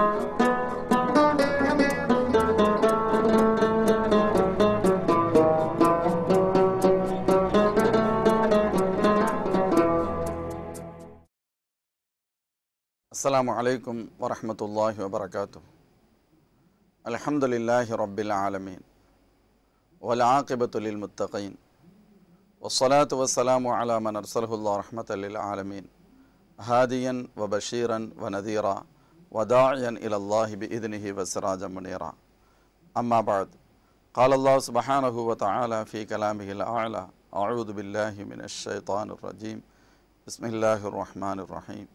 السلام عليكم ورحمة الله وبركاته الحمد لله رب العالمين والعاقبة للمتقين والصلاة والسلام على من أرسله الله رحمة للعالمين هاديا وبشيرا ونذيرا وداعيا إلى الله بإذنه وسراجا منيرا أما بعد قال الله سبحانه وتعالى في كلامه الأعلى أعوذ بالله من الشيطان الرجيم بسم الله الرحمن الرحيم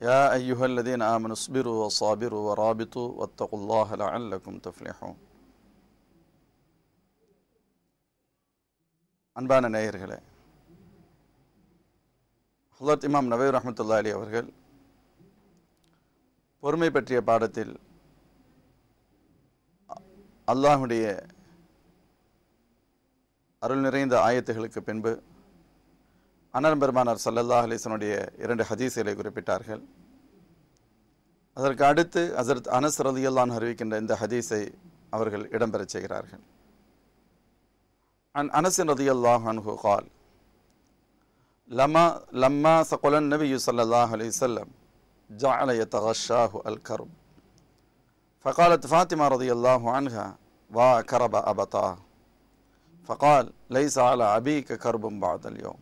يا أيها الذين آمنوا اصبروا وصابروا ورابطوا واتقوا الله لعلكم تفلحون அன்பான நேயர்களே ஹலத் இமாம் رحمة ரஹமத்துல்லா அலி அவர்கள் பொறுமை பற்றிய பாடத்தில் அல்லாஹுடைய அருள் நிறைந்த ஆயத்துகளுக்கு பின்பு அனர் பெருமானார் சல்லல்லா அலிசனுடைய இரண்டு ஹதீஸ்களை குறிப்பிட்டார்கள் அதற்கு அடுத்து அசரத் அனஸ் ரதியல்லான் அறிவிக்கின்ற இந்த ஹதீஸை அவர்கள் இடம்பெறச் செய்கிறார்கள் அன் அனசின் ரதியல்லாஹ் அன்ஹு கால் லமா லம்மா சகுலன் நபி யூ சல்லாஹ் அலி சொல்லம் جعل يتغشاه الكرب فقالت فاطمة رضي الله عنها وكرب أبطاه فقال ليس على أبيك كرب بعد اليوم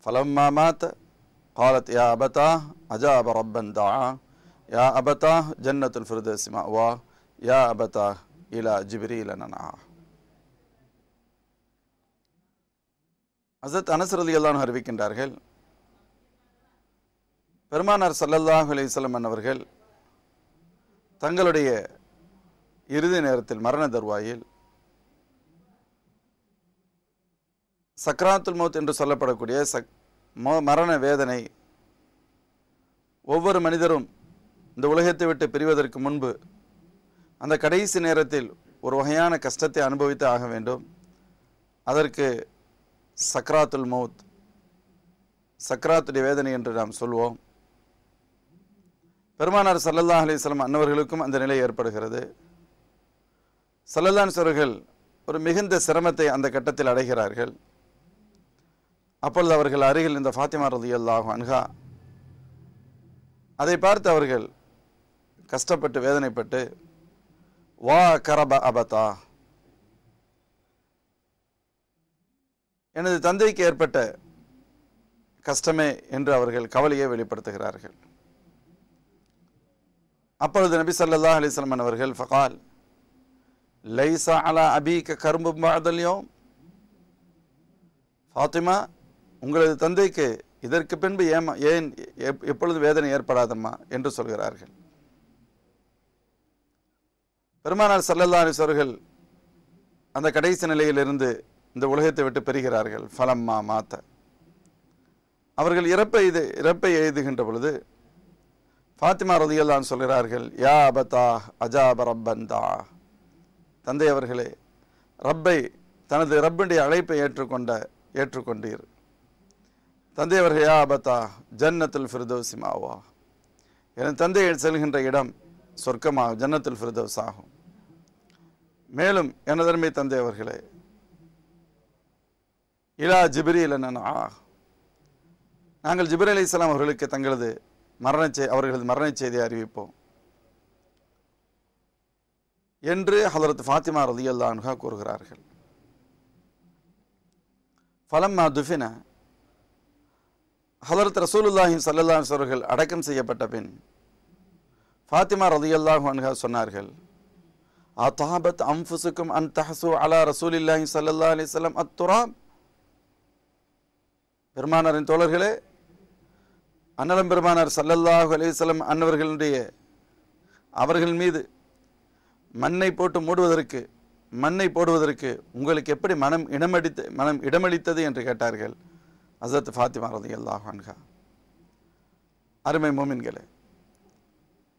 فلما مات قالت يا أبتاه أجاب ربا دعاه يا أبتاه جنة الفردوس مأواه يا أبتاه إلى جبريل ننعاه الله عنه எல்லாம் دارهل பெருமானார் சல்லல்லாஹ் அலிசல்லம் அவர்கள் தங்களுடைய இறுதி நேரத்தில் மரண தருவாயில் சக்ராத்துல் மௌத் என்று சொல்லப்படக்கூடிய சக் மரண வேதனை ஒவ்வொரு மனிதரும் இந்த உலகத்தை விட்டு பிரிவதற்கு முன்பு அந்த கடைசி நேரத்தில் ஒரு வகையான கஷ்டத்தை அனுபவித்து ஆக வேண்டும் அதற்கு சக்ராத்துல் மௌத் சக்ராத்துடைய வேதனை என்று நாம் சொல்வோம் பெருமானார் சல்லல்லா அலிஸ்லாம் அன்னவர்களுக்கும் அந்த நிலை ஏற்படுகிறது சல்லல்லான் சுவர்கள் ஒரு மிகுந்த சிரமத்தை அந்த கட்டத்தில் அடைகிறார்கள் அப்பொழுது அவர்கள் அருகில் இந்த ஃபாத்திமா ஆகும் அன்ஹா அதை பார்த்து அவர்கள் கஷ்டப்பட்டு வேதனைப்பட்டு வா கரப அபதா எனது தந்தைக்கு ஏற்பட்ட கஷ்டமே என்று அவர்கள் கவலையை வெளிப்படுத்துகிறார்கள் அப்பொழுது நபி சல்லா அலிஸ்லமன் அவர்கள் ஃபகால் லைசா அலா க கரும்பு மாதல்யோம் ஃபாத்திமா உங்களது தந்தைக்கு இதற்கு பின்பு ஏமா ஏன் எப்பொழுது வேதனை ஏற்படாதம்மா என்று சொல்கிறார்கள் பெருமானார் சல்லல்லா அலிஸ்வர்கள் அந்த கடைசி நிலையிலிருந்து இந்த உலகத்தை விட்டு பெறுகிறார்கள் ஃபலம்மா மாத்த அவர்கள் இறப்பை இது இறப்பை எழுதுகின்ற பொழுது ஃபாத்திமா ரதியல்லான் சொல்கிறார்கள் யா அபதா அஜாப ரப்பந்தா தந்தையவர்களே ரப்பை தனது ரப்பினுடைய அழைப்பை ஏற்றுக்கொண்ட ஏற்றுக்கொண்டீர் தந்தையவர்கள் யா அபத்தா ஜன்னத்தில் ஃபிர்தௌசி மாவா எனது தந்தையை செல்கின்ற இடம் சொர்க்கமாகும் ஜன்னத்தில் ஃபிரதோஸ் ஆகும் மேலும் எனதன்மை தந்தை அவர்களே இலா ஜிபிரியில் நான் நாங்கள் ஜிபிரி அலி இஸ்லாம் அவர்களுக்கு தங்களது மரண செய் அவர்களது மரணச் செய்தியை அறிவிப்போம் என்று ஹலரத் ஃபாத்திமா ரதி அனுகா கூறுகிறார்கள் ஃபலம்மா துஃபின ஹலரத் ரசூலுல்லாஹின் சல்லல்லாஹ் அவர்கள் அடக்கம் செய்யப்பட்ட பின் ஃபாத்திமா ரதி அல்லாஹு அன்ஹா சொன்னார்கள் அத்தாபத் அம்ஃபுசுக்கும் அன் தஹசு அலா ரசூலில்லாஹி சல்லா அலிஸ்லாம் அத்துராப் பெருமானாரின் தோழர்களே அன்னலம் பெருமானார் சல்லல்லாஹு அலிவலம் அன்னவர்களுடைய அவர்கள் மீது மண்ணை போட்டு மூடுவதற்கு மண்ணை போடுவதற்கு உங்களுக்கு எப்படி மனம் இடமடித்து மனம் இடமளித்தது என்று கேட்டார்கள் அசத் ஃபாத்திமா ரதி அல்லாஹான்ஹா அருமை மோமின்களே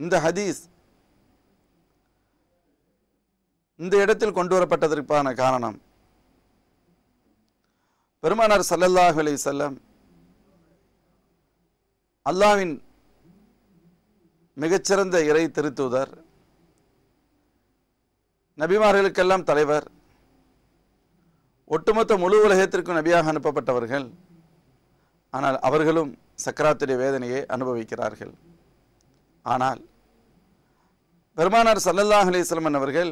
இந்த ஹதீஸ் இந்த இடத்தில் கொண்டு வரப்பட்டதற்கான காரணம் பெருமானார் சல்லல்லாஹ் அலி செல்லம் அல்லாவின் மிகச்சிறந்த இறை திருத்துதர் நபிமார்களுக்கெல்லாம் தலைவர் ஒட்டுமொத்த முழு உலகத்திற்கும் நபியாக அனுப்பப்பட்டவர்கள் ஆனால் அவர்களும் சக்கராத்துடைய வேதனையை அனுபவிக்கிறார்கள் ஆனால் பெருமானார் சல்லல்லாஹ் அலிஸ்லமன் அவர்கள்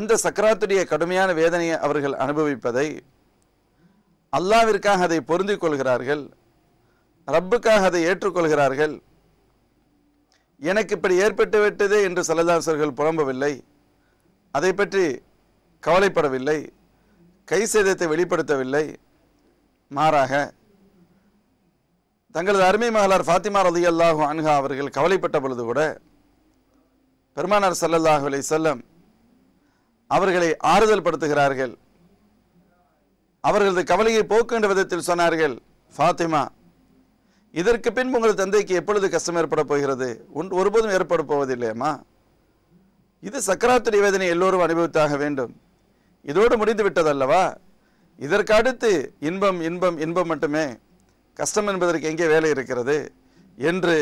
அந்த சக்கராத்துடைய கடுமையான வேதனையை அவர்கள் அனுபவிப்பதை அல்லாவிற்காக அதை பொருந்திக் கொள்கிறார்கள் ரப்புக்காக அதை ஏற்றுக்கொள்கிறார்கள் எனக்கு இப்படி ஏற்பட்டு விட்டது என்று சலதாசர்கள் புலம்பவில்லை அதை பற்றி கவலைப்படவில்லை கை சேதத்தை வெளிப்படுத்தவில்லை மாறாக தங்களது அருமை மகளார் ஃபாத்திமா ரதி அல்லாஹு அன்ஹா அவர்கள் கவலைப்பட்ட பொழுது கூட பெருமானார் சல்லல்லாஹு அலை செல்லம் அவர்களை ஆறுதல் படுத்துகிறார்கள் அவர்களது கவலையை போக்குகின்ற விதத்தில் சொன்னார்கள் ஃபாத்திமா இதற்கு பின் உங்கள் தந்தைக்கு எப்பொழுது கஷ்டம் ஏற்பட போகிறது ஒருபோதும் ஏற்பட போவதில்லையம்மா இது சக்கராத்துடைய வேதனை எல்லோரும் அனுபவித்தாக வேண்டும் இதோடு முடிந்து விட்டதல்லவா இதற்கடுத்து இன்பம் இன்பம் இன்பம் மட்டுமே கஷ்டம் என்பதற்கு எங்கே வேலை இருக்கிறது என்று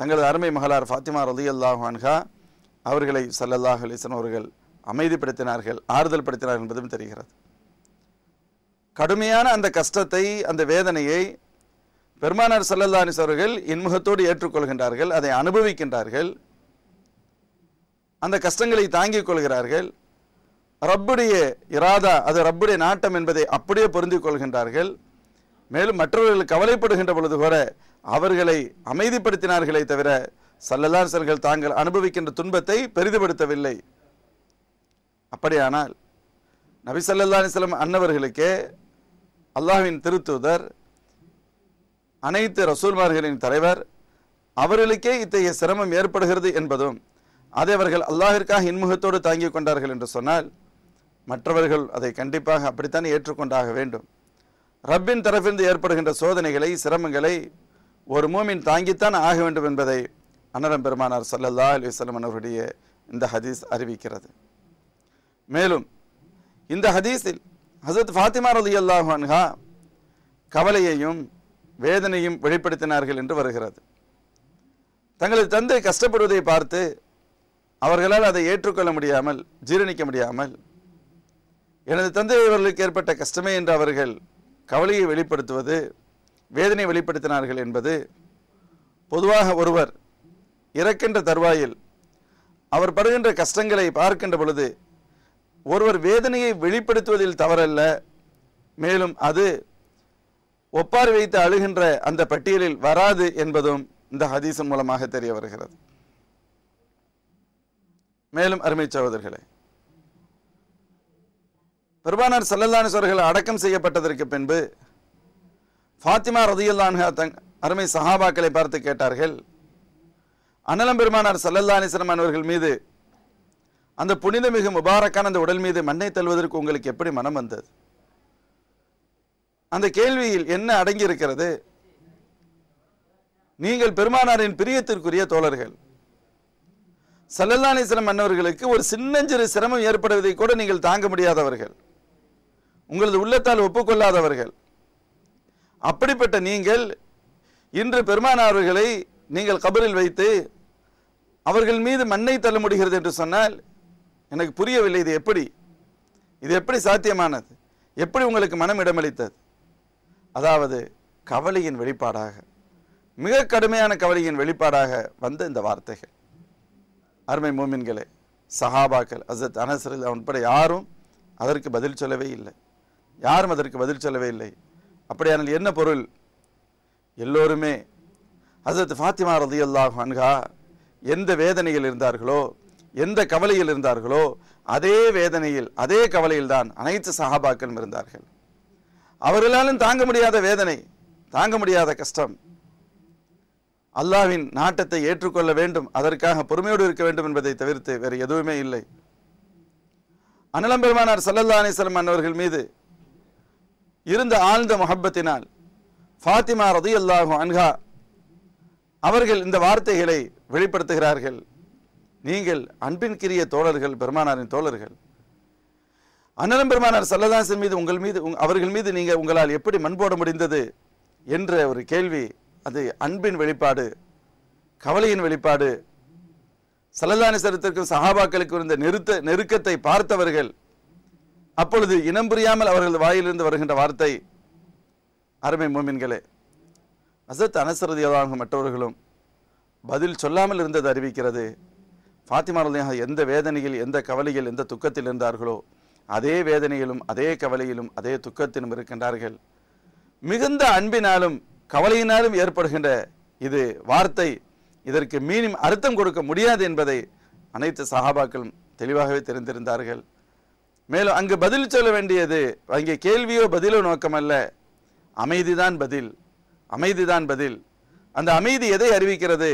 தங்களது அருமை மகளார் ஃபாத்திமா ரலி அல்லாஹான்ஹா அவர்களை சல்லல்லாஹ் அலிசன் அவர்கள் அமைதிப்படுத்தினார்கள் ஆறுதல் படுத்தினார்கள் என்பதும் தெரிகிறது கடுமையான அந்த கஷ்டத்தை அந்த வேதனையை பெருமானார் சல்லல்லானிஸ் அவர்கள் இன்முகத்தோடு ஏற்றுக்கொள்கின்றார்கள் அதை அனுபவிக்கின்றார்கள் அந்த கஷ்டங்களை தாங்கிக் கொள்கிறார்கள் ரப்புடைய இராதா அது ரப்புடைய நாட்டம் என்பதை அப்படியே புரிந்து கொள்கின்றார்கள் மேலும் மற்றவர்கள் கவலைப்படுகின்ற பொழுது கூட அவர்களை அமைதிப்படுத்தினார்களே தவிர சல்லல்லாசர்கள் தாங்கள் அனுபவிக்கின்ற துன்பத்தை பெரிதுபடுத்தவில்லை அப்படியானால் நபி சல்லல்லா அலிஸ்லம் அன்னவர்களுக்கே அல்லாஹின் திருத்தூதர் அனைத்து ரசூல்மார்களின் தலைவர் அவர்களுக்கே இத்தகைய சிரமம் ஏற்படுகிறது என்பதும் அதை அவர்கள் அல்லாஹிற்காக இன்முகத்தோடு தாங்கிக் கொண்டார்கள் என்று சொன்னால் மற்றவர்கள் அதை கண்டிப்பாக அப்படித்தானே ஏற்றுக்கொண்டாக வேண்டும் ரப்பின் தரப்பிலிருந்து ஏற்படுகின்ற சோதனைகளை சிரமங்களை ஒரு மூமின் தாங்கித்தான் ஆக வேண்டும் என்பதை அன்னரம் பெருமானார் சல்லல்லா அலிவசல்லம் அவருடைய இந்த ஹதீஸ் அறிவிக்கிறது மேலும் இந்த ஹதீஸில் ஹசத் ஃபாத்திமா ரலி அல்லாஹான்ஹா கவலையையும் வேதனையும் வெளிப்படுத்தினார்கள் என்று வருகிறது தங்களது தந்தை கஷ்டப்படுவதை பார்த்து அவர்களால் அதை ஏற்றுக்கொள்ள முடியாமல் ஜீரணிக்க முடியாமல் எனது தந்தை அவர்களுக்கு ஏற்பட்ட கஷ்டமே என்று அவர்கள் கவலையை வெளிப்படுத்துவது வேதனை வெளிப்படுத்தினார்கள் என்பது பொதுவாக ஒருவர் இறக்கின்ற தருவாயில் அவர் படுகின்ற கஷ்டங்களை பார்க்கின்ற பொழுது ஒருவர் வேதனையை வெளிப்படுத்துவதில் தவறல்ல மேலும் அது ஒப்பார் வைத்து அழுகின்ற அந்த பட்டியலில் வராது என்பதும் இந்த ஹதீசம் மூலமாக தெரிய வருகிறது மேலும் அருமை சகோதரர்களே பெருமானார் சல்லல்லானு சோர்கள் அடக்கம் செய்யப்பட்டதற்கு பின்பு ஃபாத்திமா ரதியுல்லான் தங் அருமை சஹாபாக்களை பார்த்து கேட்டார்கள் அனலம் பெருமானார் சல்லல்லா அலிஸ்லாம் அவர்கள் மீது அந்த புனிதமிகு முபாரக்கான அந்த உடல் மீது மண்ணை தள்ளுவதற்கு உங்களுக்கு எப்படி மனம் வந்தது அந்த கேள்வியில் என்ன அடங்கியிருக்கிறது நீங்கள் பெருமானாரின் பிரியத்திற்குரிய தோழர்கள் சல்லல்லாணிசலம் மன்னவர்களுக்கு ஒரு சின்னஞ்சிறு சிரமம் ஏற்படுவதை கூட நீங்கள் தாங்க முடியாதவர்கள் உங்களது உள்ளத்தால் ஒப்புக்கொள்ளாதவர்கள் அப்படிப்பட்ட நீங்கள் இன்று பெருமானார்களை நீங்கள் கபரில் வைத்து அவர்கள் மீது மண்ணை தள்ள முடிகிறது என்று சொன்னால் எனக்கு புரியவில்லை இது எப்படி இது எப்படி சாத்தியமானது எப்படி உங்களுக்கு மனம் இடமளித்தது அதாவது கவலையின் வெளிப்பாடாக மிக கடுமையான கவலையின் வெளிப்பாடாக வந்த இந்த வார்த்தைகள் அருமை மோமின்களே சஹாபாக்கள் அசத் அனசரில் உட்பட யாரும் அதற்கு பதில் சொல்லவே இல்லை யாரும் அதற்கு பதில் சொல்லவே இல்லை அப்படியானால் என்ன பொருள் எல்லோருமே அசத் ஃபாத்திமா ரதி அல்லாஹ் எந்த வேதனையில் இருந்தார்களோ எந்த கவலையில் இருந்தார்களோ அதே வேதனையில் அதே கவலையில் தான் அனைத்து சஹாபாக்களும் இருந்தார்கள் அவர்களாலும் தாங்க முடியாத வேதனை தாங்க முடியாத கஷ்டம் அல்லாவின் நாட்டத்தை ஏற்றுக்கொள்ள வேண்டும் அதற்காக பொறுமையோடு இருக்க வேண்டும் என்பதை தவிர்த்து வேறு எதுவுமே இல்லை அனலம்பெருமானார் சல்லல்லா அலிஸ்லம் அன்னவர்கள் மீது இருந்த ஆழ்ந்த முகப்பத்தினால் ஃபாத்திமா ரதி அல்லாஹு அன்ஹா அவர்கள் இந்த வார்த்தைகளை வெளிப்படுத்துகிறார்கள் நீங்கள் அன்பின் கிரிய தோழர்கள் பெருமானாரின் தோழர்கள் அண்ணன் பெருமானார் சல்லதாசன் மீது உங்கள் மீது அவர்கள் மீது நீங்கள் உங்களால் எப்படி மண் போட முடிந்தது என்ற ஒரு கேள்வி அது அன்பின் வெளிப்பாடு கவலையின் வெளிப்பாடு சலதானிசரத்திற்கும் சஹாபாக்களுக்கும் இருந்த நெருத்த நெருக்கத்தை பார்த்தவர்கள் அப்பொழுது இனம் புரியாமல் அவர்கள் வாயிலிருந்து வருகின்ற வார்த்தை அருமை மோமின்களே அசத் அனசரதியாக மற்றவர்களும் பதில் சொல்லாமல் இருந்தது அறிவிக்கிறது ஃபாத்திமா எந்த வேதனையில் எந்த கவலையில் எந்த துக்கத்தில் இருந்தார்களோ அதே வேதனையிலும் அதே கவலையிலும் அதே துக்கத்திலும் இருக்கின்றார்கள் மிகுந்த அன்பினாலும் கவலையினாலும் ஏற்படுகின்ற இது வார்த்தை இதற்கு மீனும் அர்த்தம் கொடுக்க முடியாது என்பதை அனைத்து சகாபாக்களும் தெளிவாகவே தெரிந்திருந்தார்கள் மேலும் அங்கு பதில் சொல்ல வேண்டியது அங்கே கேள்வியோ பதிலோ நோக்கமல்ல அமைதிதான் பதில் அமைதிதான் பதில் அந்த அமைதி எதை அறிவிக்கிறது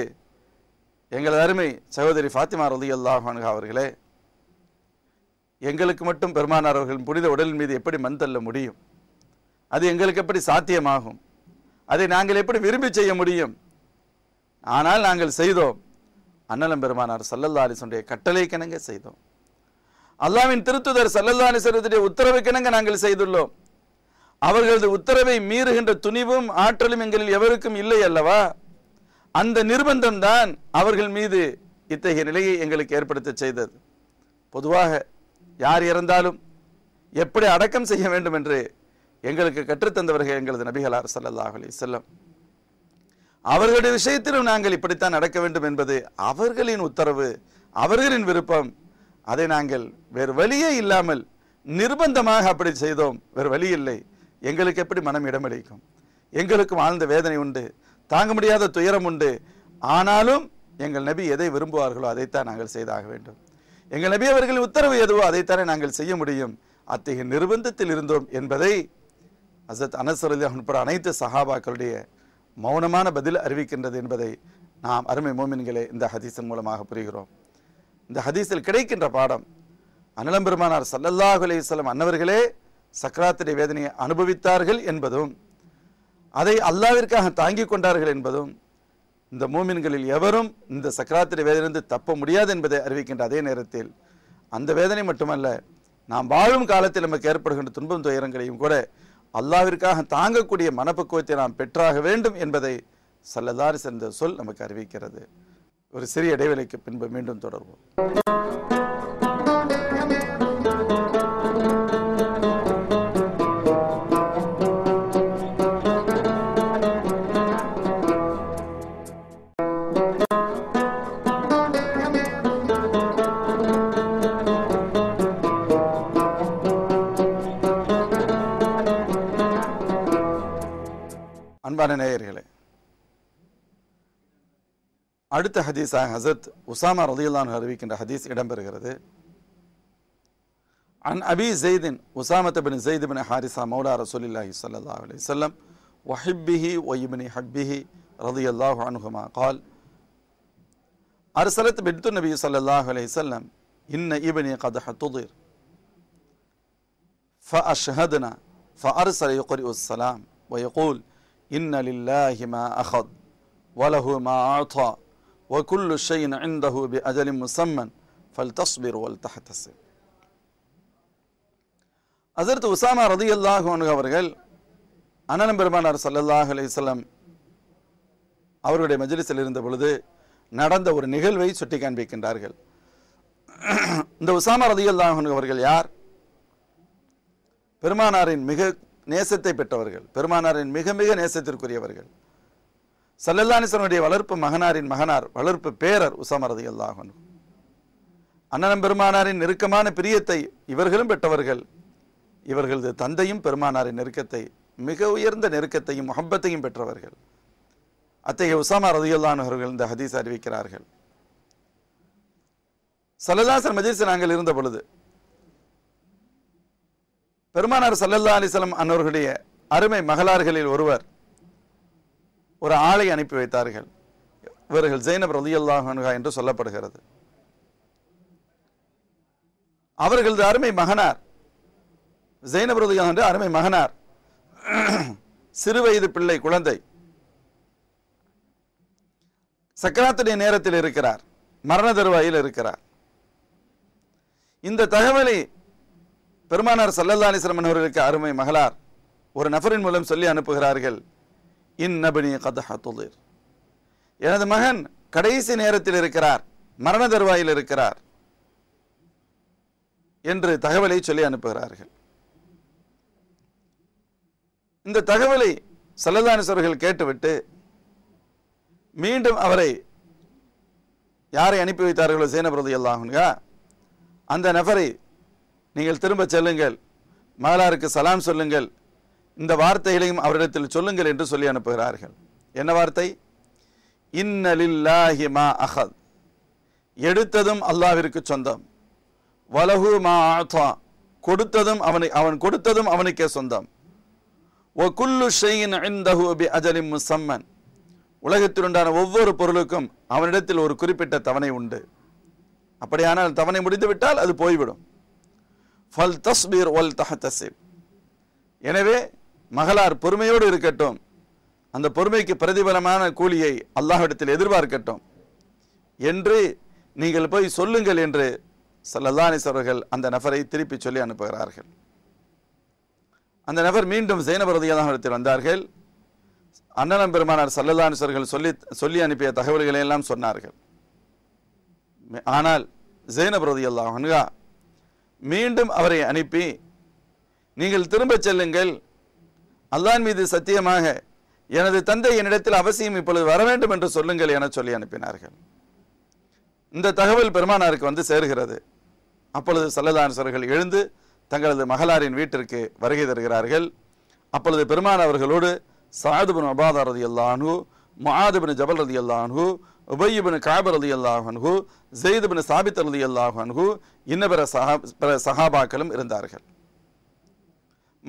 எங்களது அருமை சகோதரி ஃபாத்திமா ரலி அல்லாஹான்கா அவர்களே எங்களுக்கு மட்டும் பெருமானார் அவர்களின் புனித உடலின் மீது எப்படி மண் தள்ள முடியும் அது எங்களுக்கு எப்படி சாத்தியமாகும் அதை நாங்கள் எப்படி விரும்பி செய்ய முடியும் ஆனால் நாங்கள் செய்தோம் அன்னலம் பெருமானார் சல்லல்லா அலிசனுடைய கட்டளை கிணங்க செய்தோம் அல்லாவின் திருத்துதர் சல்லல்லா அலிசனத்துடைய உத்தரவு கிணங்க நாங்கள் செய்துள்ளோம் அவர்களது உத்தரவை மீறுகின்ற துணிவும் ஆற்றலும் எங்களில் எவருக்கும் இல்லை அல்லவா அந்த நிர்பந்தம் தான் அவர்கள் மீது இத்தகைய நிலையை எங்களுக்கு ஏற்படுத்த செய்தது பொதுவாக யார் இறந்தாலும் எப்படி அடக்கம் செய்ய வேண்டும் என்று எங்களுக்கு கற்றுத்தந்தவர்கள் எங்களது நபிகளார் சல்லாஹ் அலி செல்லம் அவர்களுடைய விஷயத்திலும் நாங்கள் இப்படித்தான் நடக்க வேண்டும் என்பது அவர்களின் உத்தரவு அவர்களின் விருப்பம் அதை நாங்கள் வேறு வழியே இல்லாமல் நிர்பந்தமாக அப்படி செய்தோம் வேறு வழி இல்லை எங்களுக்கு எப்படி மனம் இடமளிக்கும் எங்களுக்கும் ஆழ்ந்த வேதனை உண்டு தாங்க முடியாத துயரம் உண்டு ஆனாலும் எங்கள் நபி எதை விரும்புவார்களோ அதைத்தான் நாங்கள் செய்தாக வேண்டும் எங்கள் நபி அவர்களின் உத்தரவு எதுவோ அதைத்தானே நாங்கள் செய்ய முடியும் அத்தகைய நிர்பந்தத்தில் இருந்தோம் என்பதை அசத் அனசரலி உட்பட அனைத்து சஹாபாக்களுடைய மௌனமான பதில் அறிவிக்கின்றது என்பதை நாம் அருமை மோமின்களே இந்த ஹதீசன் மூலமாக புரிகிறோம் இந்த ஹதீசில் கிடைக்கின்ற பாடம் அனலம்பெருமானார் சல்லல்லாஹ் அலையம் அன்னவர்களே சக்கராத்திரி வேதனையை அனுபவித்தார்கள் என்பதும் அதை அல்லாவிற்காக தாங்கிக் கொண்டார்கள் என்பதும் இந்த மூமின்களில் எவரும் இந்த சக்கராத்திரி வேதனையிலிருந்து தப்ப முடியாது என்பதை அறிவிக்கின்ற அதே நேரத்தில் அந்த வேதனை மட்டுமல்ல நாம் வாழும் காலத்தில் நமக்கு ஏற்படுகின்ற துன்பம் துயரங்களையும் கூட அல்லாவிற்காக தாங்கக்கூடிய மனப்பக்குவத்தை நாம் பெற்றாக வேண்டும் என்பதை சல்லதாரி சிறந்த சொல் நமக்கு அறிவிக்கிறது ஒரு சிறிய இடைவெளிக்கு பின்பு மீண்டும் தொடர்வோம் அடுத்த ஹதீஸாக ஹசத் உசாமா ரதியுல்லான் அறிவிக்கின்ற ஹதீஸ் இடம்பெறுகிறது عن أبي زيد أسامة بن زيد بن حارثة مولى رسول الله صلى الله عليه وسلم وحبه ويبني حبه رضي الله عنهما قال أرسلت بنت النبي صلى الله عليه وسلم إن ابني قد حتضر فأشهدنا فأرسل يقرئ السلام ويقول இன்னலில்லாஹிமா அஹத் வலஹு மா ஆத்தா வகுல்லு ஷெயின் இந்தஹு பி அஜலி முசம்மன் ஃபல் தஸ்பிர் வல் தஹ்தசு அதற்கு உசாமா ரதி அல்லாஹ் அவர்கள் அனலம் பெருமானார் சல்லல்லாஹ் அலையம் அவருடைய மஜ்லிஸில் இருந்த பொழுது நடந்த ஒரு நிகழ்வை சுட்டி காண்பிக்கின்றார்கள் இந்த உசாமா ரதி அல்லாஹ் அவர்கள் யார் பெருமானாரின் மிக நேசத்தை பெற்றவர்கள் பெருமானாரின் மிக மிக நேசத்திற்குரியவர்கள் சல்லல்லானிசனுடைய வளர்ப்பு மகனாரின் மகனார் வளர்ப்பு பேரர் உசமரது எல்லாகும் அண்ணனம் பெருமானாரின் நெருக்கமான பிரியத்தை இவர்களும் பெற்றவர்கள் இவர்களது தந்தையும் பெருமானாரின் நெருக்கத்தை மிக உயர்ந்த நெருக்கத்தையும் முகப்பத்தையும் பெற்றவர்கள் அத்தகைய உசாமா ரதியுல்லான் அவர்கள் இந்த ஹதீஸ் அறிவிக்கிறார்கள் சலதாசன் மஜிஸ் நாங்கள் இருந்த பொழுது பெருமானார் சல்லல்லா அலிசலம் அன்னோர்களுடைய அருமை மகளார்களில் ஒருவர் ஒரு ஆளை அனுப்பி வைத்தார்கள் இவர்கள் ஜெயினப் ரலியல்லாஹன்ஹா என்று சொல்லப்படுகிறது அவர்களது அருமை மகனார் ஜெயினப் ரலியா என்று அருமை மகனார் சிறுவயது பிள்ளை குழந்தை சக்கராத்துடைய நேரத்தில் இருக்கிறார் மரண தருவாயில் இருக்கிறார் இந்த தகவலை பெருமானார் சல்லல்லா அலிஸ்லமன் அவர்களுக்கு அருமை மகளார் ஒரு நபரின் மூலம் சொல்லி அனுப்புகிறார்கள் இன் நபினி கதஹத்துலீர் எனது மகன் கடைசி நேரத்தில் இருக்கிறார் மரண தருவாயில் இருக்கிறார் என்று தகவலை சொல்லி அனுப்புகிறார்கள் இந்த தகவலை சல்லதானிஸ் அவர்கள் கேட்டுவிட்டு மீண்டும் அவரை யாரை அனுப்பி வைத்தார்களோ சேனபிரதி அந்த நபரை நீங்கள் திரும்ப செல்லுங்கள் மகளாருக்கு சலாம் சொல்லுங்கள் இந்த வார்த்தைகளையும் அவரிடத்தில் சொல்லுங்கள் என்று சொல்லி அனுப்புகிறார்கள் என்ன வார்த்தை இன்னலில்லாஹி மா அஹத் எடுத்ததும் அல்லாவிற்கு சொந்தம் வலகு மா ஆத்தா கொடுத்ததும் அவனை அவன் கொடுத்ததும் அவனுக்கே சொந்தம் ஒ குல்லு ஷெயின் ஐந்தஹு அஜலிம் முசம்மன் உலகத்திலுண்டான ஒவ்வொரு பொருளுக்கும் அவனிடத்தில் ஒரு குறிப்பிட்ட தவணை உண்டு அப்படியானால் தவணை முடிந்துவிட்டால் அது போய்விடும் ஃபல் தஸ்பீர் ஒல் தஹத்தசிப் எனவே மகளார் பொறுமையோடு இருக்கட்டும் அந்த பொறுமைக்கு பிரதிபலமான கூலியை அல்லாஹிடத்தில் எதிர்பார்க்கட்டும் என்று நீங்கள் போய் சொல்லுங்கள் என்று சல்லல்லானிஸ் அந்த நபரை திருப்பி சொல்லி அனுப்புகிறார்கள் அந்த நபர் மீண்டும் சைனபரதியாதத்தில் வந்தார்கள் அண்ணனம் பெருமானார் சல்லல்லானிஸ் சொல்லி சொல்லி அனுப்பிய தகவல்களை எல்லாம் சொன்னார்கள் ஆனால் ஜெயினப் ரதி மீண்டும் அவரை அனுப்பி நீங்கள் திரும்ப செல்லுங்கள் அல்லான் மீது சத்தியமாக எனது தந்தை என்னிடத்தில் அவசியம் இப்பொழுது வர வேண்டும் என்று சொல்லுங்கள் என சொல்லி அனுப்பினார்கள் இந்த தகவல் பெருமானாருக்கு வந்து சேர்கிறது அப்பொழுது சல்லதான்சர்கள் எழுந்து தங்களது மகளாரின் வீட்டிற்கு வருகை தருகிறார்கள் அப்பொழுது பெருமான் அவர்களோடு சாதுபின் அபாதா ரதி அல்லானு மகாதுபின் ஜபல் ரதி அல்லானு உபய்யபின் காபர் அலி அல்லாஹன்ஹு ஜெயிதுபின் சாபித் அலி அல்லாஹன்ஹு இன்ன பிற சஹா பிற சஹாபாக்களும் இருந்தார்கள்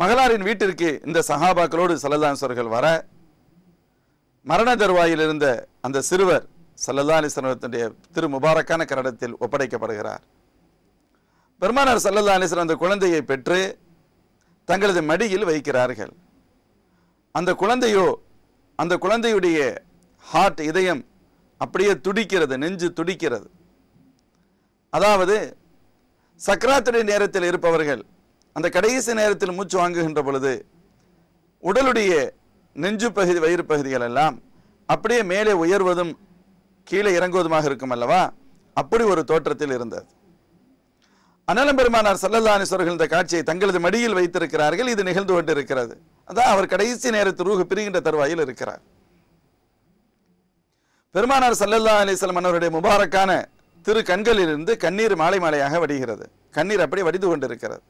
மகளாரின் வீட்டிற்கு இந்த சஹாபாக்களோடு சல்லல்லாஸ்வர்கள் வர மரண தருவாயில் இருந்த அந்த சிறுவர் சல்லல்லா அலிஸ்வரத்தினுடைய திரு முபாரக்கான கரடத்தில் ஒப்படைக்கப்படுகிறார் பெருமானார் சல்லல்லா அந்த குழந்தையை பெற்று தங்களது மடியில் வைக்கிறார்கள் அந்த குழந்தையோ அந்த குழந்தையுடைய ஹார்ட் இதயம் அப்படியே துடிக்கிறது நெஞ்சு துடிக்கிறது அதாவது சக்கராத்துடைய நேரத்தில் இருப்பவர்கள் அந்த கடைசி நேரத்தில் மூச்சு வாங்குகின்ற பொழுது உடலுடைய நெஞ்சு பகுதி வயிறு பகுதிகள் எல்லாம் அப்படியே மேலே உயர்வதும் கீழே இறங்குவதுமாக இருக்கும் அல்லவா அப்படி ஒரு தோற்றத்தில் இருந்தது அனலம் பெருமானார் சல்லல்லானீஸ்வரர்கள் இந்த காட்சியை தங்களது மடியில் வைத்திருக்கிறார்கள் இது நிகழ்ந்து கொண்டிருக்கிறது அதான் அவர் கடைசி நேரத்து ரூக பிரிகின்ற தருவாயில் இருக்கிறார் பெருமானார் சல்லல்லா அலிஸ்லாம் அவருடைய முபாரக்கான திரு கண்களிலிருந்து கண்ணீர் மாலை மாலையாக வடிகிறது கண்ணீர் அப்படி வடிந்து கொண்டிருக்கிறது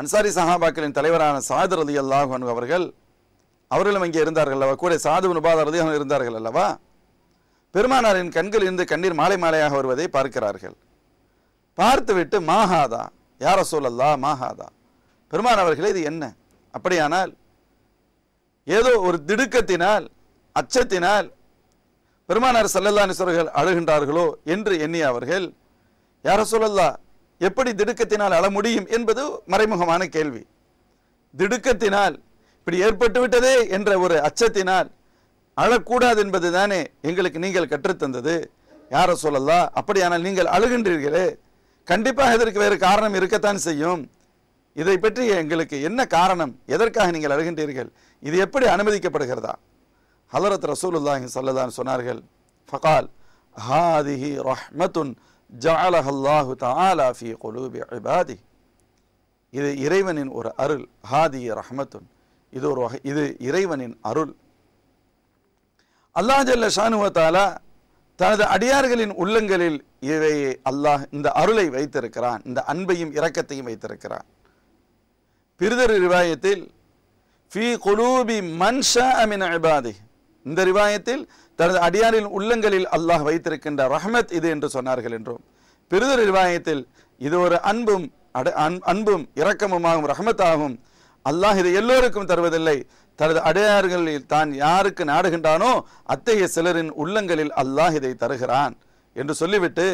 அன்சாரி சஹாபாக்களின் தலைவரான சாது ரதி அல்லாஹன் அவர்கள் அவர்களும் இங்கே இருந்தார்கள் அல்லவா கூட சாது நுபாத ரதி இருந்தார்கள் அல்லவா பெருமானாரின் கண்களில் இருந்து கண்ணீர் மாலை மாலையாக வருவதை பார்க்கிறார்கள் பார்த்துவிட்டு மாஹாதா யார சொல்லல்லா மாஹாதா பெருமான் அவர்களே இது என்ன அப்படியானால் ஏதோ ஒரு திடுக்கத்தினால் அச்சத்தினால் பெருமானார் சல்லல்லானி சொல்கள் அழுகின்றார்களோ என்று எண்ணிய அவர்கள் யார சொல்லல்லா எப்படி திடுக்கத்தினால் அழ முடியும் என்பது மறைமுகமான கேள்வி திடுக்கத்தினால் இப்படி ஏற்பட்டுவிட்டதே என்ற ஒரு அச்சத்தினால் அழக்கூடாது என்பது தானே எங்களுக்கு நீங்கள் கற்றுத்தந்தது யார சொல்லல்லா அப்படியானால் நீங்கள் அழுகின்றீர்களே கண்டிப்பாக இதற்கு வேறு காரணம் இருக்கத்தான் செய்யும் இதை பற்றி எங்களுக்கு என்ன காரணம் எதற்காக நீங்கள் அழுகின்றீர்கள் இது எப்படி அனுமதிக்கப்படுகிறதா ஹலரத் ரசூலுல்லாஹி சல்லதான் சொன்னார்கள் ஃபகால் ஹாதிஹி ரஹ்மத்துன் ஜாலஹல்லாஹு தாலா ஃபி கொலூபி இபாதி இது இறைவனின் ஒரு அருள் ஹாதி ரஹ்மத்துன் இது ஒரு வகை இது இறைவனின் அருள் அல்லாஹ் ஜல்ல தாலா தனது அடியார்களின் உள்ளங்களில் இவை அல்லாஹ் இந்த அருளை வைத்திருக்கிறான் இந்த அன்பையும் இரக்கத்தையும் வைத்திருக்கிறான் பிரிதர் ரிவாயத்தில் ஃபி குலூபி மன்ஷா அமின் அபாதி இந்த ரிவாயத்தில் தனது அடியாரின் உள்ளங்களில் அல்லாஹ் வைத்திருக்கின்ற ரஹமத் இது என்று சொன்னார்கள் என்றும் பெருதொரு ரிவாயத்தில் இது ஒரு அன்பும் அட அன்பும் இரக்கமுமாகும் ரஹமத்தாகும் அல்லாஹ் இதை எல்லோருக்கும் தருவதில்லை தனது அடையாறுகளில் தான் யாருக்கு நாடுகின்றானோ அத்தகைய சிலரின் உள்ளங்களில் அல்லாஹ் இதை தருகிறான் என்று சொல்லிவிட்டு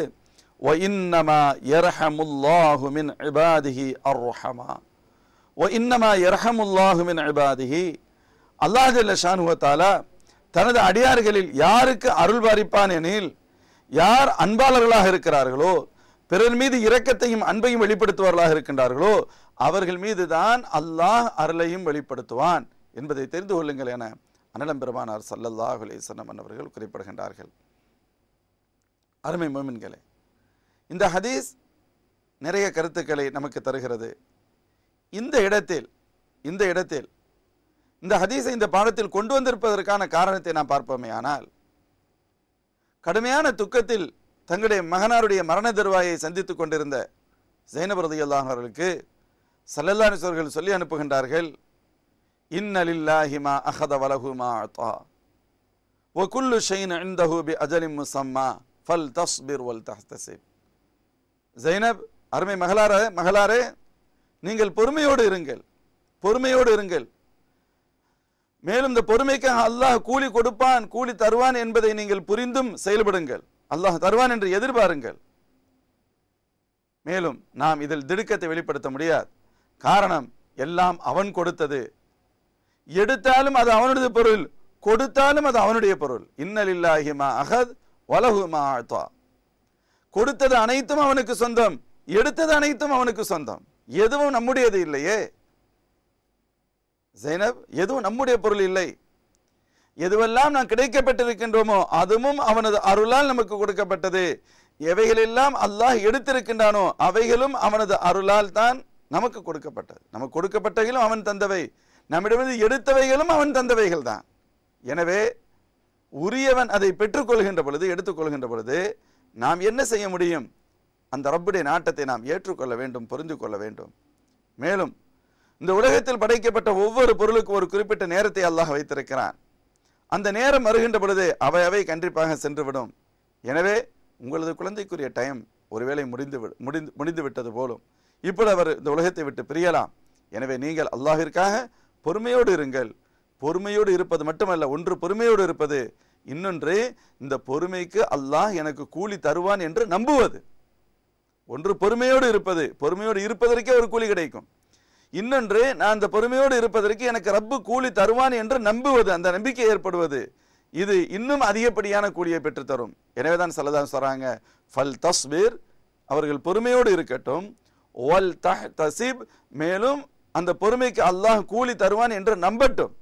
ஒயின்னமா இரஹமுல்லாஹுமின் இபாதிஹி இபாதிஹி அல்லாஹ் ஷானுவத்தாலா தனது அடியார்களில் யாருக்கு அருள் பாரிப்பான் எனில் யார் அன்பாளர்களாக இருக்கிறார்களோ பிறர் மீது இரக்கத்தையும் அன்பையும் வெளிப்படுத்துவர்களாக இருக்கின்றார்களோ அவர்கள் மீது தான் அல்லாஹ் அருளையும் வெளிப்படுத்துவான் என்பதை தெரிந்து கொள்ளுங்கள் என அனலம் பெருமானார் சல்லல்லாஹ் அலேசனம் அவர்கள் குறிப்பிடுகின்றார்கள் அருமை மோமின்களே இந்த ஹதீஸ் நிறைய கருத்துக்களை நமக்கு தருகிறது இந்த இடத்தில் இந்த இடத்தில் இந்த ஹதீஸை இந்த பாடத்தில் கொண்டு வந்திருப்பதற்கான காரணத்தை நாம் பார்ப்போமே ஆனால் கடுமையான துக்கத்தில் தங்களுடைய மகனாருடைய மரண தருவாயை சந்தித்துக் கொண்டிருந்த ஜெயினபிரதி அல்லாஹர்களுக்கு சொல்லி அனுப்புகின்றார்கள் இன்னலில்லாஹிமா அஹத வலகுமா அத்தா ஒகுல்லு ஷெயின் இந்தஹு பி அஜலிம் முசம்மா ஃபல் தஸ்பிர் வல் தஹ்தசிப் ஜெயனப் அருமை மகளாரே மகளாரே நீங்கள் பொறுமையோடு இருங்கள் பொறுமையோடு இருங்கள் மேலும் இந்த பொறுமைக்காக அல்லாஹ் கூலி கொடுப்பான் கூலி தருவான் என்பதை நீங்கள் புரிந்தும் செயல்படுங்கள் அல்லாஹ் தருவான் என்று எதிர்பாருங்கள் மேலும் நாம் இதில் திடுக்கத்தை வெளிப்படுத்த முடியாது காரணம் எல்லாம் அவன் கொடுத்தது எடுத்தாலும் அது அவனுடைய பொருள் கொடுத்தாலும் அது அவனுடைய பொருள் இன்னலில்லாஹிமா அகத் வலகுமா ஆழ்த்தா கொடுத்தது அனைத்தும் அவனுக்கு சொந்தம் எடுத்தது அனைத்தும் அவனுக்கு சொந்தம் எதுவும் நம்முடையது இல்லையே ஜெய்னப் எதுவும் நம்முடைய பொருள் இல்லை எதுவெல்லாம் நாம் கிடைக்கப்பட்டிருக்கின்றோமோ அதுவும் அவனது அருளால் நமக்கு கொடுக்கப்பட்டது எவைகளெல்லாம் அல்லாஹ் எடுத்திருக்கின்றானோ அவைகளும் அவனது அருளால் தான் நமக்கு கொடுக்கப்பட்டது நமக்கு கொடுக்கப்பட்டவைகளும் அவன் தந்தவை நம்மிடமிருந்து எடுத்தவைகளும் அவன் தந்தவைகள் தான் எனவே உரியவன் அதை பெற்றுக்கொள்கின்ற பொழுது எடுத்துக்கொள்கின்ற பொழுது நாம் என்ன செய்ய முடியும் அந்த ரப்புடைய நாட்டத்தை நாம் ஏற்றுக்கொள்ள வேண்டும் புரிந்து கொள்ள வேண்டும் மேலும் இந்த உலகத்தில் படைக்கப்பட்ட ஒவ்வொரு பொருளுக்கும் ஒரு குறிப்பிட்ட நேரத்தை அல்லாஹ் வைத்திருக்கிறான் அந்த நேரம் வருகின்ற பொழுது அவை அவை கண்டிப்பாக சென்றுவிடும் எனவே உங்களது குழந்தைக்குரிய டைம் ஒருவேளை முடிந்து முடிந்து முடிந்து விட்டது போலும் இப்போது அவர் இந்த உலகத்தை விட்டு பிரியலாம் எனவே நீங்கள் அல்லாஹிற்காக பொறுமையோடு இருங்கள் பொறுமையோடு இருப்பது மட்டுமல்ல ஒன்று பொறுமையோடு இருப்பது இன்னொன்று இந்த பொறுமைக்கு அல்லாஹ் எனக்கு கூலி தருவான் என்று நம்புவது ஒன்று பொறுமையோடு இருப்பது பொறுமையோடு இருப்பதற்கே ஒரு கூலி கிடைக்கும் இன்னொன்று நான் அந்த பொறுமையோடு இருப்பதற்கு எனக்கு ரப்பு கூலி தருவான் என்று நம்புவது அந்த நம்பிக்கை ஏற்படுவது இது இன்னும் அதிகப்படியான கூலியை பெற்றுத்தரும் எனவே தான் சல்லதான் சொல்கிறாங்க ஃபல் தஸ்வீர் அவர்கள் பொறுமையோடு இருக்கட்டும் ஒல் தஹ் தசீப் மேலும் அந்த பொறுமைக்கு அல்லாஹ் கூலி தருவான் என்று நம்பட்டும்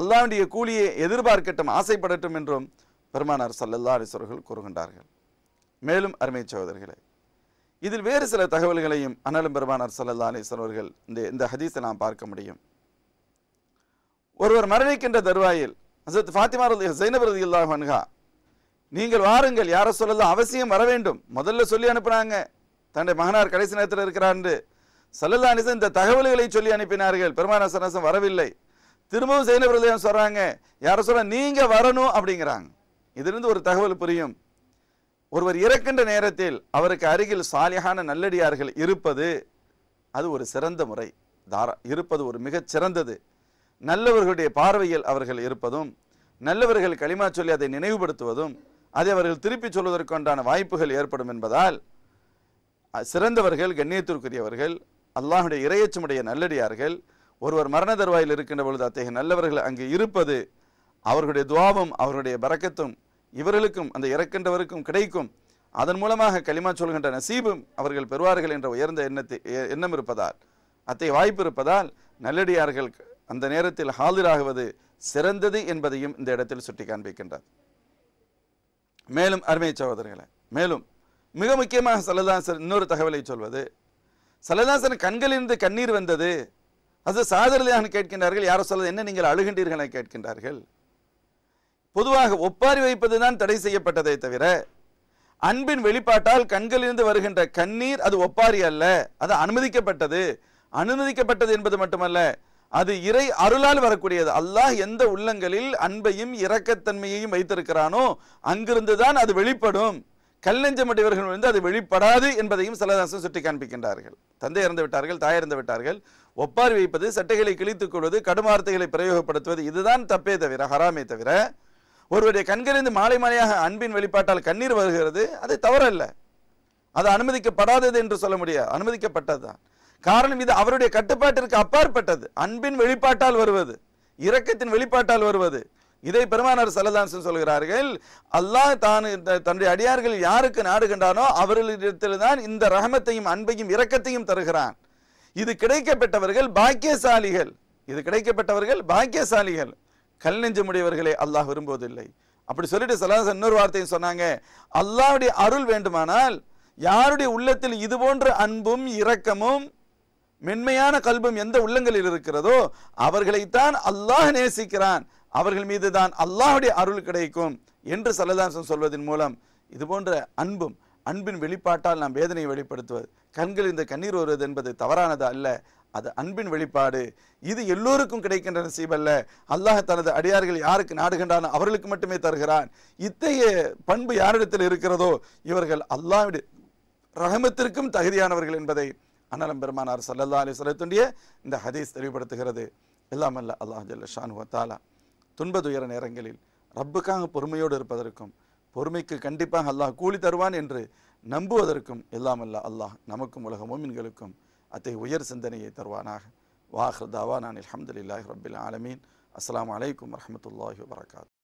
அல்லாவுடைய கூலியை எதிர்பார்க்கட்டும் ஆசைப்படட்டும் என்றும் பெருமானார் சல்லல்லா அலிஸ்வர்கள் கூறுகின்றார்கள் மேலும் அருமை சகோதரர்களை இதில் வேறு சில தகவல்களையும் அனலும் பெருமானார் சல்லா அலிஸ்வன் அவர்கள் இந்த இந்த ஹதீஸை நாம் பார்க்க முடியும் ஒருவர் மரணிக்கின்ற தருவாயில் ஹசத் ஃபாத்திமா ரதி சைனப் ரதி நீங்கள் வாருங்கள் யாரை சொல்லலாம் அவசியம் வர வேண்டும் முதல்ல சொல்லி அனுப்புனாங்க தன்னுடைய மகனார் கடைசி நேரத்தில் இருக்கிறான்னு சல்லல்லா அலிசன் இந்த தகவல்களை சொல்லி அனுப்பினார்கள் பெருமான சனசன் வரவில்லை திரும்பவும் சைனப் சொல்கிறாங்க யாரை சொல்ல நீங்கள் வரணும் அப்படிங்கிறாங்க இதிலிருந்து ஒரு தகவல் புரியும் ஒருவர் இறக்கின்ற நேரத்தில் அவருக்கு அருகில் சாலியான நல்லடியார்கள் இருப்பது அது ஒரு சிறந்த முறை தாரா இருப்பது ஒரு மிகச் சிறந்தது நல்லவர்களுடைய பார்வையில் அவர்கள் இருப்பதும் நல்லவர்கள் களிமா சொல்லி அதை நினைவுபடுத்துவதும் அதை அவர்கள் திருப்பி சொல்வதற்குண்டான வாய்ப்புகள் ஏற்படும் என்பதால் சிறந்தவர்கள் கண்ணியத்திற்குரியவர்கள் அல்லாஹுடைய இறையச்சமுடைய நல்லடியார்கள் ஒருவர் மரண தருவாயில் இருக்கின்ற பொழுது அத்தகைய நல்லவர்கள் அங்கு இருப்பது அவர்களுடைய துவாவும் அவர்களுடைய பறக்கத்தும் இவர்களுக்கும் அந்த இறக்கின்றவருக்கும் கிடைக்கும் அதன் மூலமாக களிமா சொல்கின்ற நசீபும் அவர்கள் பெறுவார்கள் என்ற உயர்ந்த எண்ணத்தை எண்ணம் இருப்பதால் அத்தை வாய்ப்பு இருப்பதால் நல்லடியார்கள் அந்த நேரத்தில் ஹாதிராகுவது சிறந்தது என்பதையும் இந்த இடத்தில் சுட்டி காண்பிக்கின்றார் மேலும் அருமை சகோதரர்களை மேலும் மிக முக்கியமாக சலதாசன் இன்னொரு தகவலை சொல்வது சலதாசன் கண்களிலிருந்து கண்ணீர் வந்தது அது சாதரதையாக கேட்கின்றார்கள் யாரோ சொல்வது என்ன நீங்கள் அழுகின்றீர்கள் கேட்கின்றார்கள் பொதுவாக ஒப்பாரி வைப்பது தான் தடை செய்யப்பட்டதை தவிர அன்பின் வெளிப்பாட்டால் கண்களிலிருந்து வருகின்ற கண்ணீர் அது ஒப்பாரி அல்ல அது அனுமதிக்கப்பட்டது அனுமதிக்கப்பட்டது என்பது மட்டுமல்ல அது இறை அருளால் வரக்கூடியது அல்லாஹ் எந்த உள்ளங்களில் அன்பையும் இரக்கத்தன்மையையும் வைத்திருக்கிறானோ அங்கிருந்து தான் அது வெளிப்படும் கல்லெஞ்சமடையவர்கள் வந்து அது வெளிப்படாது என்பதையும் சிலதாசம் சுட்டி காண்பிக்கின்றார்கள் தந்தை இறந்து விட்டார்கள் தாய் இறந்து விட்டார்கள் ஒப்பாரி வைப்பது சட்டைகளை கிழித்துக் கொள்வது கடுமார்த்தைகளை பிரயோகப்படுத்துவது இதுதான் தப்பே தவிர ஹராமே தவிர ஒருவருடைய கண்களிலிருந்து மாலை மாலையாக அன்பின் வெளிப்பாட்டால் கண்ணீர் வருகிறது அது தவறல்ல அது அனுமதிக்கப்படாதது என்று சொல்ல முடியாது அனுமதிக்கப்பட்டது தான் காரணம் இது அவருடைய கட்டுப்பாட்டிற்கு அப்பாற்பட்டது அன்பின் வெளிப்பாட்டால் வருவது இரக்கத்தின் வெளிப்பாட்டால் வருவது இதை பெருமானார் சல்லதான்சன் சொல்கிறார்கள் அல்லாஹ் தான் தன்னுடைய அடியார்கள் யாருக்கு நாடுகின்றானோ தான் இந்த ரகமத்தையும் அன்பையும் இரக்கத்தையும் தருகிறான் இது கிடைக்கப்பட்டவர்கள் பாக்கியசாலிகள் இது கிடைக்கப்பட்டவர்கள் பாக்கியசாலிகள் கல் நெஞ்சமுடையவர்களை அல்லாஹ் விரும்புவதில்லை அப்படி சொல்லிட்டு சலாசன் இன்னொரு வார்த்தையும் சொன்னாங்க அல்லாவுடைய அருள் வேண்டுமானால் யாருடைய உள்ளத்தில் இது போன்ற அன்பும் இரக்கமும் மென்மையான கல்பும் எந்த உள்ளங்களில் இருக்கிறதோ அவர்களைத்தான் அல்லாஹ் நேசிக்கிறான் அவர்கள் மீது தான் அல்லாஹுடைய அருள் கிடைக்கும் என்று சல்லதாசன் சொல்வதன் மூலம் இது போன்ற அன்பும் அன்பின் வெளிப்பாட்டால் நாம் வேதனையை வெளிப்படுத்துவது கண்கள் இந்த கண்ணீர் வருவது என்பது தவறானது அல்ல அது அன்பின் வெளிப்பாடு இது எல்லோருக்கும் கிடைக்கின்ற நசீபல்ல அல்லாஹ் தனது அடியார்கள் யாருக்கு நாடுகின்றானோ அவர்களுக்கு மட்டுமே தருகிறான் இத்தகைய பண்பு யாரிடத்தில் இருக்கிறதோ இவர்கள் அல்லாவிட ரகமத்திற்கும் தகுதியானவர்கள் என்பதை அனலம் பெருமானார் சல்லல்லா அலி சொல்லத்துடைய இந்த ஹதீஸ் தெளிவுபடுத்துகிறது எல்லாமல்ல அல்ல அல்லாஹ் ஷானு தாலா துன்பதுயர நேரங்களில் ரப்புக்காக பொறுமையோடு இருப்பதற்கும் பொறுமைக்கு கண்டிப்பாக அல்லாஹ் கூலி தருவான் என்று நம்புவதற்கும் எல்லாமல்ல அல்லாஹ் நமக்கும் உலக மோமின்களுக்கும் அத்தகைய உயர் சிந்தனையை தருவானாக வாஹ்ரதாவா நான் அலமதுல்லாஹ் ரபில் ஆலமீன் அஸ்லாம் வலைக்கம் வரமத்துல்லாஹி வரகாத்